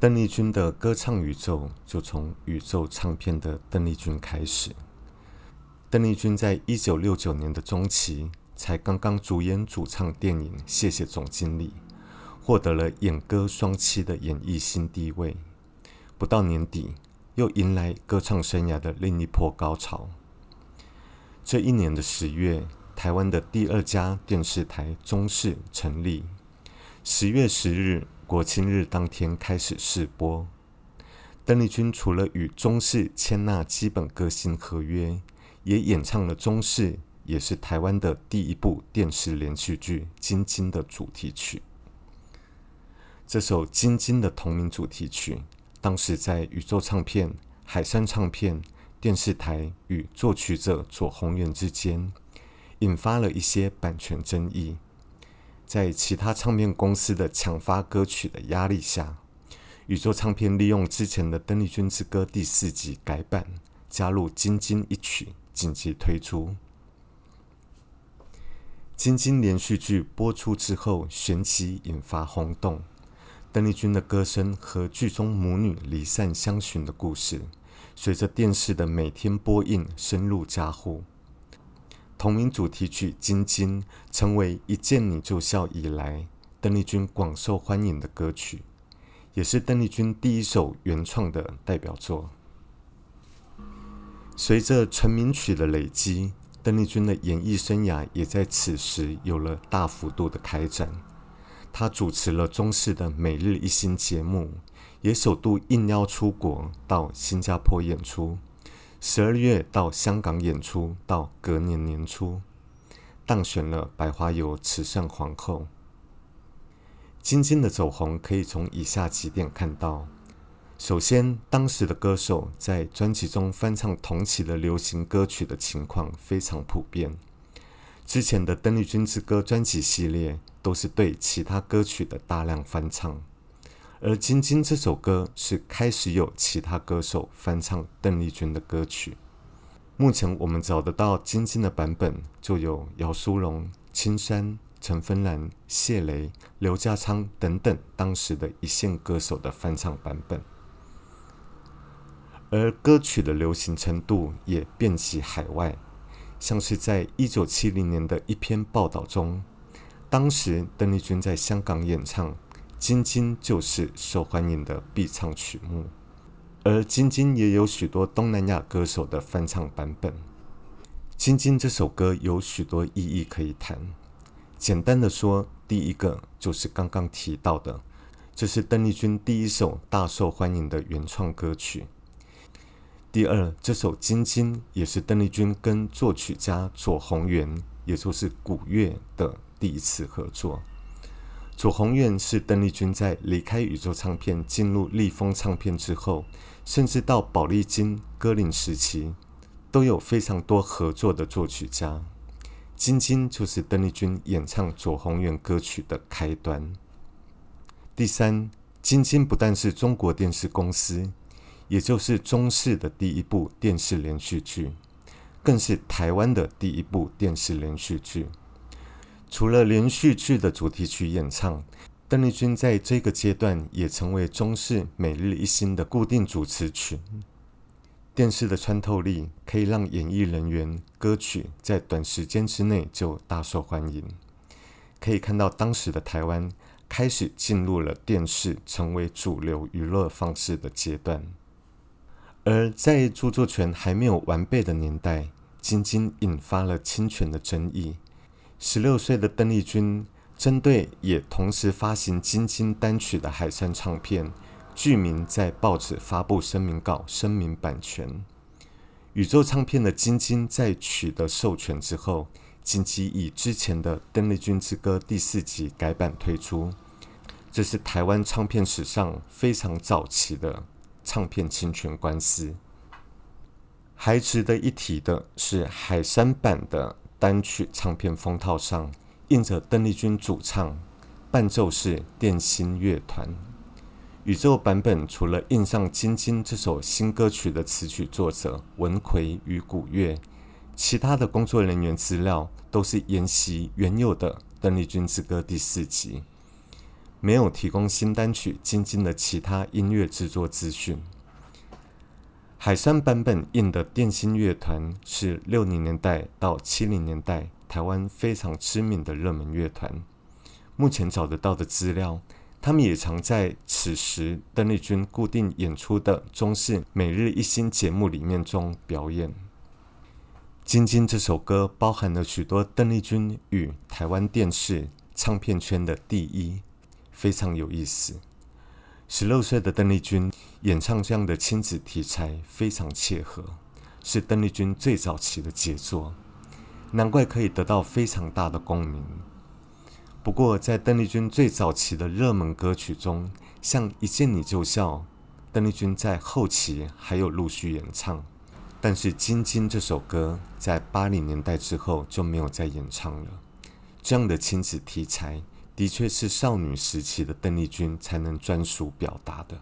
邓丽君的歌唱宇宙就从宇宙唱片的邓丽君开始。邓丽君在一九六九年的中期才刚刚主演主唱电影《谢谢总经理》，获得了演歌双栖的演艺新地位。不到年底，又迎来歌唱生涯的另一波高潮。这一年的十月，台湾的第二家电视台中视成立。十月十日。国庆日当天开始试播。邓丽君除了与中视签那基本歌星合约，也演唱了中视也是台湾的第一部电视连续剧《金金》的主题曲。这首《金金》的同名主题曲，当时在宇宙唱片、海山唱片、电视台与作曲者左宏元之间，引发了一些版权争议。在其他唱片公司的抢发歌曲的压力下，宇宙唱片利用之前的《邓丽君之歌》第四集改版，加入《金金一曲》，紧急推出。《金金》连续剧播出之后，旋即引发轰动。邓丽君的歌声和剧中母女离散相寻的故事，随着电视的每天播映，深入家户。同名主题曲《晶晶》成为一见你就笑以来，邓丽君广受欢迎的歌曲，也是邓丽君第一首原创的代表作。随着成名曲的累积，邓丽君的演艺生涯也在此时有了大幅度的开展。她主持了中视的《每日一新》节目，也首度应邀出国到新加坡演出。十二月到香港演出，到隔年年初，当选了百花油慈善皇后。今晶的走红可以从以下几点看到：首先，当时的歌手在专辑中翻唱同期的流行歌曲的情况非常普遍。之前的邓丽君之歌专辑系列都是对其他歌曲的大量翻唱。而《晶晶》这首歌是开始有其他歌手翻唱邓丽君的歌曲。目前我们找得到《晶晶》的版本，就有姚淑蓉、青山、陈芬兰、谢雷、刘家昌等等当时的一线歌手的翻唱版本。而歌曲的流行程度也遍及海外，像是在一九七零年的一篇报道中，当时邓丽君在香港演唱。《晶晶》就是受欢迎的必唱曲目，而《晶晶》也有许多东南亚歌手的翻唱版本。《晶晶》这首歌有许多意义可以谈。简单的说，第一个就是刚刚提到的，这是邓丽君第一首大受欢迎的原创歌曲。第二，这首《晶晶》也是邓丽君跟作曲家左宏元，也就是古月的第一次合作。左宏元是邓丽君在离开宇宙唱片进入立丰唱片之后，甚至到宝丽金歌林时期，都有非常多合作的作曲家。晶晶就是邓丽君演唱左宏元歌曲的开端。第三，晶晶不但是中国电视公司，也就是中视的第一部电视连续剧，更是台湾的第一部电视连续剧。除了连续剧的主题曲演唱，邓丽君在这个阶段也成为中视《每日一新的固定主持曲。电视的穿透力可以让演艺人员歌曲在短时间之内就大受欢迎。可以看到，当时的台湾开始进入了电视成为主流娱乐方式的阶段。而在著作权还没有完备的年代，仅仅引发了侵权的争议。十六岁的邓丽君针对也同时发行《金晶》单曲的海山唱片，剧名在报纸发布声明稿，声明版权。宇宙唱片的《金晶》在取得授权之后，紧急以之前的《邓丽君之歌》第四集改版推出。这是台湾唱片史上非常早期的唱片侵权官司。还值得一提的是，海山版的。单曲唱片封套上印着邓丽君主唱，伴奏是电音乐团。宇宙版本除了印上《晶晶》这首新歌曲的词曲作者文奎与古月，其他的工作人员资料都是沿袭原有的《邓丽君之歌》第四集，没有提供新单曲《晶晶》的其他音乐制作资讯。海山版本印的电信乐团是六零年代到七零年代台湾非常知名的热门乐团。目前找得到的资料，他们也常在此时邓丽君固定演出的中视每日一新节目里面中表演。《晶晶》这首歌包含了许多邓丽君与台湾电视唱片圈的第一，非常有意思。十六岁的邓丽君演唱这样的亲子题材非常切合，是邓丽君最早期的杰作，难怪可以得到非常大的共鸣。不过，在邓丽君最早期的热门歌曲中，像《一见你就笑》，邓丽君在后期还有陆续演唱，但是《晶晶》这首歌在八零年代之后就没有再演唱了。这样的亲子题材。的确是少女时期的邓丽君才能专属表达的。